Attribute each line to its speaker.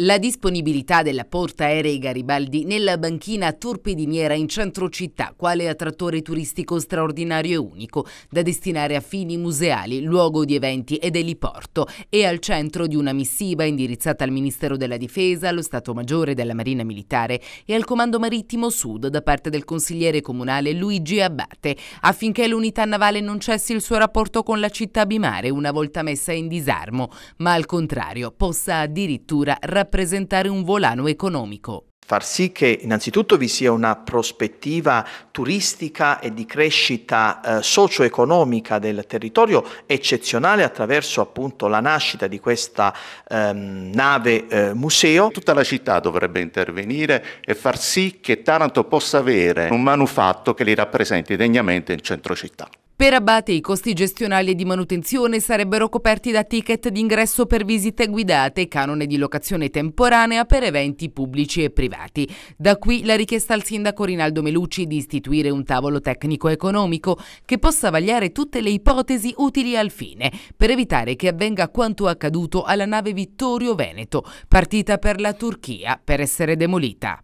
Speaker 1: La disponibilità della porta aerei Garibaldi nella banchina torpediniera in centro città, quale attrattore turistico straordinario e unico, da destinare a fini museali, luogo di eventi ed eliporto, e al centro di una missiva indirizzata al Ministero della Difesa, allo Stato Maggiore della Marina Militare e al Comando Marittimo Sud da parte del consigliere comunale Luigi Abbate, affinché l'unità navale non cessi il suo rapporto con la città bimare una volta messa in disarmo, ma al contrario possa addirittura rappresentare rappresentare un volano economico
Speaker 2: far sì che innanzitutto vi sia una prospettiva turistica e di crescita eh, socio-economica del territorio eccezionale attraverso appunto la nascita di questa ehm, nave eh,
Speaker 3: museo. Tutta la città dovrebbe intervenire e far sì che Taranto possa avere un manufatto che li rappresenti degnamente in centro città.
Speaker 1: Per Abate i costi gestionali e di manutenzione sarebbero coperti da ticket d'ingresso per visite guidate, canone di locazione temporanea per eventi pubblici e privati. Da qui la richiesta al sindaco Rinaldo Melucci di istituire un tavolo tecnico-economico che possa vagliare tutte le ipotesi utili al fine, per evitare che avvenga quanto accaduto alla nave Vittorio Veneto, partita per la Turchia per essere demolita.